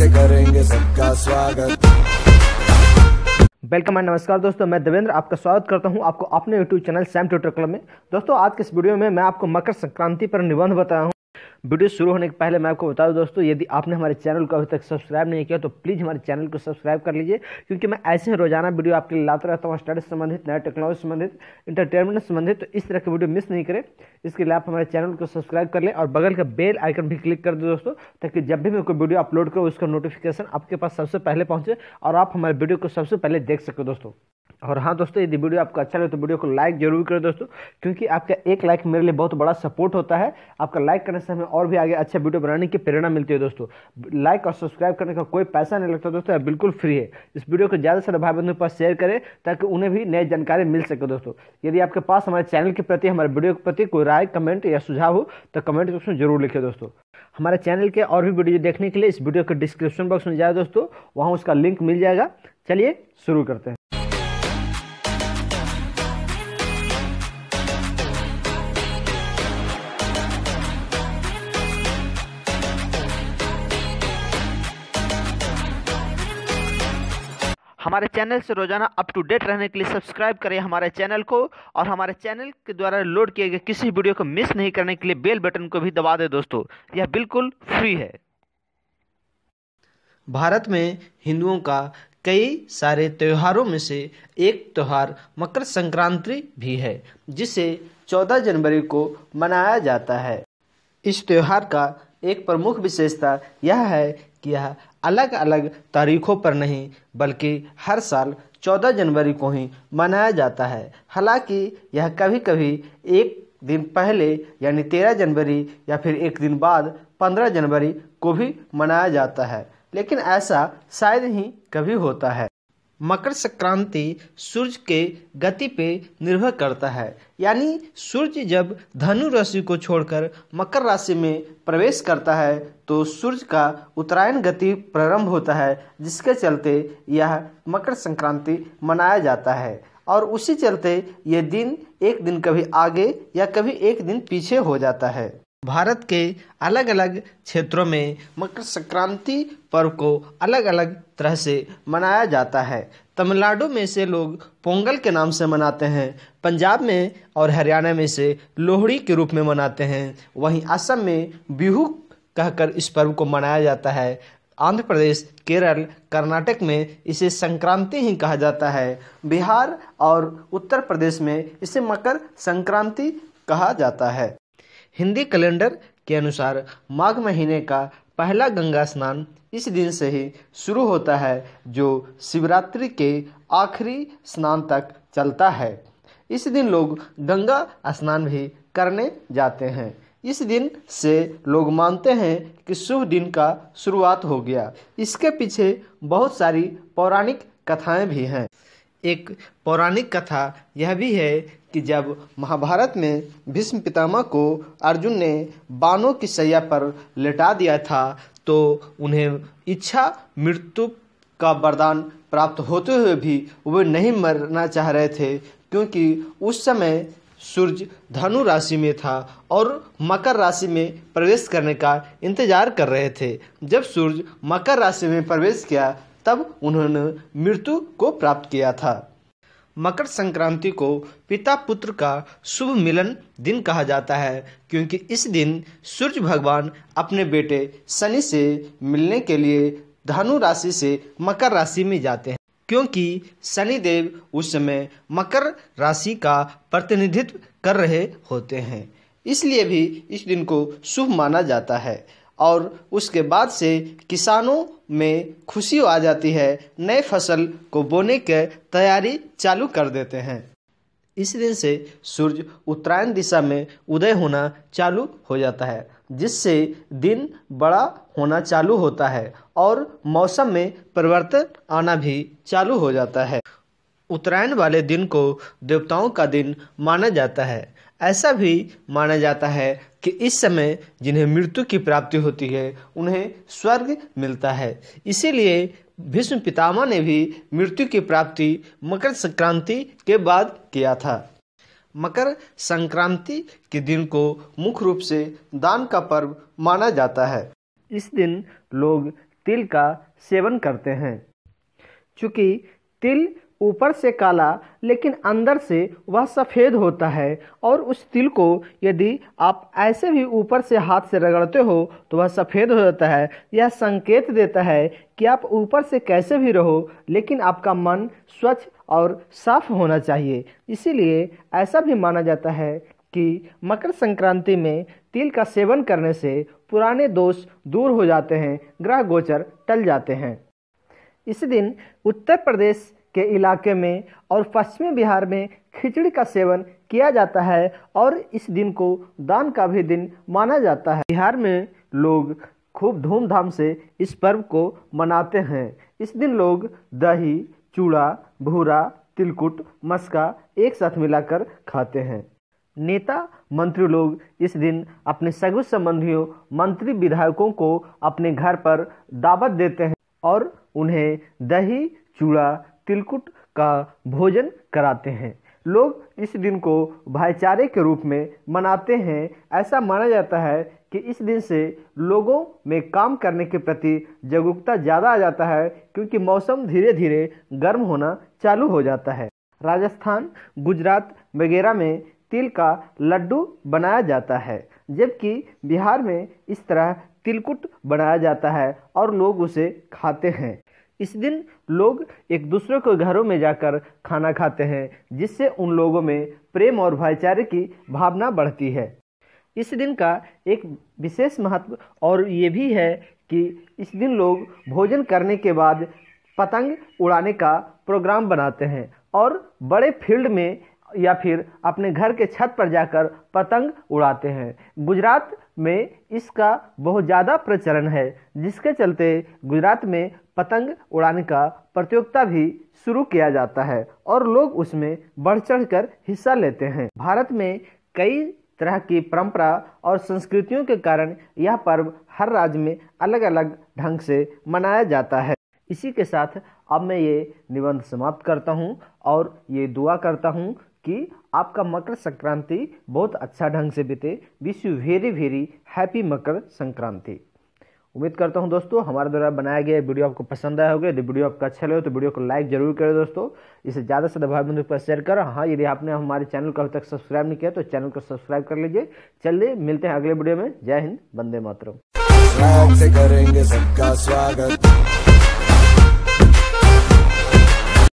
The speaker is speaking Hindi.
से करेंगे सबका स्वागत वेलकम एंड नमस्कार दोस्तों मैं देवेंद्र आपका स्वागत करता हूं आपको अपने YouTube channel Sam Tutor Club में दोस्तों आज के इस वीडियो में मैं आपको मकर संक्रांति पर निबंध बताया हूं वीडियो शुरू होने के पहले मैं आपको बता दूं दोस्तों यदि आपने हमारे चैनल को अभी तक सब्सक्राइब नहीं किया तो प्लीज़ हमारे चैनल को सब्सक्राइब कर लीजिए क्योंकि मैं ऐसे रोजाना वीडियो आपके लिए लाता रहता हूँ स्टडी संबंधित नया टेक्नोलॉजी संबंधित इंटरटेनमेंट संबंधित तो इस तरह की वीडियो मिस नहीं करें इसके लिए आप हमारे चैनल को सब्सक्राइब कर लें और बगल का बेल आइकन भी क्लिक कर दें दोस्तों ताकि जब भी मैं कोई वीडियो अपलोड करूँ उसका नोटिफिकेशन आपके पास सबसे पहले पहुँचे और आप हमारे वीडियो को सबसे पहले देख सको दोस्तों और हाँ दोस्तों यदि वीडियो आपको अच्छा लगे तो वीडियो को लाइक जरूर करें दोस्तों क्योंकि आपका एक लाइक मेरे लिए बहुत बड़ा सपोर्ट होता है आपका लाइक करने से हमें और भी आगे अच्छा वीडियो बनाने की प्रेरणा मिलती है दोस्तों लाइक और सब्सक्राइब करने का कोई पैसा नहीं लगता दोस्तों बिल्कुल फ्री है इस वीडियो को ज़्यादा से ज़्यादा भाई बंधु के पास शेयर करें ताकि उन्हें भी नई जानकारी मिल सके दोस्तों यदि आपके पास हमारे चैनल के प्रति हमारे वीडियो के प्रति कोई राय कमेंट या सुझाव हो तो कमेंट सेक्शन जरूर लिखे दोस्तों हमारे चैनल के और भी वीडियो देखने के लिए इस वीडियो के डिस्क्रिप्शन बॉक्स में जाए दोस्तों वहाँ उसका लिंक मिल जाएगा चलिए शुरू करते हैं हमारे चैनल से रोजाना अप टू डेट रहने के लिए सब्सक्राइब करें हमारे चैनल को और हमारे चैनल के द्वारा लोड किए गए किसी वीडियो को मिस नहीं करने के लिए बेल बटन को भी दबा दें दोस्तों यह बिल्कुल फ्री है भारत में हिंदुओं का कई सारे त्योहारों में से एक त्यौहार मकर संक्रांति भी है जिसे 14 जनवरी को मनाया जाता है इस त्यौहार का एक प्रमुख विशेषता यह है कि यह अलग अलग तारीखों पर नहीं बल्कि हर साल 14 जनवरी को ही मनाया जाता है हालांकि यह कभी कभी एक दिन पहले यानी 13 जनवरी या फिर एक दिन बाद 15 जनवरी को भी मनाया जाता है लेकिन ऐसा शायद ही कभी होता है मकर संक्रांति सूर्य के गति पे निर्भर करता है यानी सूर्य जब धनु राशि को छोड़कर मकर राशि में प्रवेश करता है तो सूर्य का उत्तरायण गति प्रारंभ होता है जिसके चलते यह मकर संक्रांति मनाया जाता है और उसी चलते ये दिन एक दिन कभी आगे या कभी एक दिन पीछे हो जाता है भारत के अलग अलग क्षेत्रों में मकर संक्रांति पर्व को अलग अलग तरह से मनाया जाता है तमिलनाडु में से लोग पोंगल के नाम से मनाते हैं पंजाब में और हरियाणा में से लोहड़ी के रूप में मनाते हैं वहीं असम में बिहू कहकर इस पर्व को मनाया जाता है आंध्र प्रदेश केरल कर्नाटक में इसे संक्रांति ही कहा जाता है बिहार और उत्तर प्रदेश में इसे मकर संक्रांति कहा जाता है हिंदी कैलेंडर के अनुसार माघ महीने का पहला गंगा स्नान इस दिन से ही शुरू होता है जो शिवरात्रि के आखिरी स्नान तक चलता है इस दिन लोग गंगा स्नान भी करने जाते हैं इस दिन से लोग मानते हैं कि शुभ दिन का शुरुआत हो गया इसके पीछे बहुत सारी पौराणिक कथाएं भी हैं एक पौराणिक कथा यह भी है कि जब महाभारत में भीष्म पितामह को अर्जुन ने बाणों की सैया पर लेटा दिया था तो उन्हें इच्छा मृत्यु का वरदान प्राप्त होते हुए भी वे नहीं मरना चाह रहे थे क्योंकि उस समय सूर्य धनु राशि में था और मकर राशि में प्रवेश करने का इंतजार कर रहे थे जब सूर्य मकर राशि में प्रवेश किया तब उन्होंने मृत्यु को प्राप्त किया था मकर संक्रांति को पिता पुत्र का शुभ मिलन दिन कहा जाता है क्योंकि इस दिन सूर्य भगवान अपने बेटे शनि से मिलने के लिए धनु राशि से मकर राशि में जाते हैं क्योंकि शनिदेव उस समय मकर राशि का प्रतिनिधित्व कर रहे होते हैं इसलिए भी इस दिन को शुभ माना जाता है और उसके बाद से किसानों में खुशी आ जाती है नए फसल को बोने की तैयारी चालू कर देते हैं इस दिन से सूर्य उत्तरायण दिशा में उदय होना चालू हो जाता है जिससे दिन बड़ा होना चालू होता है और मौसम में परिवर्तन आना भी चालू हो जाता है उत्तरायण वाले दिन को देवताओं का दिन माना जाता है ऐसा भी माना जाता है कि इस समय जिन्हें मृत्यु की प्राप्ति होती है उन्हें स्वर्ग मिलता है इसीलिए भीष्म पितामह ने भी मृत्यु की प्राप्ति मकर संक्रांति के बाद किया था मकर संक्रांति के दिन को मुख्य रूप से दान का पर्व माना जाता है इस दिन लोग तिल का सेवन करते हैं चूँकि तिल ऊपर से काला लेकिन अंदर से वह सफ़ेद होता है और उस तिल को यदि आप ऐसे भी ऊपर से हाथ से रगड़ते हो तो वह सफ़ेद हो जाता है यह संकेत देता है कि आप ऊपर से कैसे भी रहो लेकिन आपका मन स्वच्छ और साफ होना चाहिए इसीलिए ऐसा भी माना जाता है कि मकर संक्रांति में तिल का सेवन करने से पुराने दोष दूर हो जाते हैं ग्रह गोचर टल जाते हैं इस दिन उत्तर प्रदेश के इलाके में और पश्चिमी बिहार में खिचड़ी का सेवन किया जाता है और इस दिन को दान का भी दिन माना जाता है बिहार में लोग खूब धूमधाम से इस पर्व को मनाते हैं इस दिन लोग दही चूड़ा भूरा तिलकुट मस्का एक साथ मिलाकर खाते हैं नेता मंत्री लोग इस दिन अपने सगु संबंधियों मंत्री विधायकों को अपने घर पर दावत देते हैं और उन्हें दही चूड़ा तिलकुट का भोजन कराते हैं लोग इस दिन को भाईचारे के रूप में मनाते हैं ऐसा माना जाता है कि इस दिन से लोगों में काम करने के प्रति जागरूकता ज़्यादा आ जाता है क्योंकि मौसम धीरे धीरे गर्म होना चालू हो जाता है राजस्थान गुजरात वगैरह में तिल का लड्डू बनाया जाता है जबकि बिहार में इस तरह तिलकुट बनाया जाता है और लोग उसे खाते हैं इस दिन लोग एक दूसरे के घरों में जाकर खाना खाते हैं जिससे उन लोगों में प्रेम और भाईचारे की भावना बढ़ती है इस दिन का एक विशेष महत्व और ये भी है कि इस दिन लोग भोजन करने के बाद पतंग उड़ाने का प्रोग्राम बनाते हैं और बड़े फील्ड में या फिर अपने घर के छत पर जाकर पतंग उड़ाते हैं गुजरात में इसका बहुत ज़्यादा प्रचलन है जिसके चलते गुजरात में पतंग उड़ाने का प्रतियोगिता भी शुरू किया जाता है और लोग उसमें बढ़ चढ़ कर हिस्सा लेते हैं भारत में कई तरह की परंपरा और संस्कृतियों के कारण यह पर्व हर राज्य में अलग अलग ढंग से मनाया जाता है इसी के साथ अब मैं ये निबंध समाप्त करता हूँ और ये दुआ करता हूँ कि आपका मकर संक्रांति बहुत अच्छा ढंग से बीते wish you very very happy Makar Sankranti उम्मीद करता हूं दोस्तों हमारे द्वारा बनाया गया वीडियो आपको पसंद आया होगा यदि वीडियो आपका अच्छा लगे तो वीडियो को लाइक जरूर करें दोस्तों इसे ज़्यादा से ज़्यादा भाई बंधु पर शेयर करें हाँ यदि आपने हमारे चैनल को अभी तक सब्सक्राइब नहीं किया तो चैनल को सब्सक्राइब कर लीजिए चलिए मिलते हैं अगले वीडियो में जय हिंद बंदे मातरम करेंगे सबका स्वागत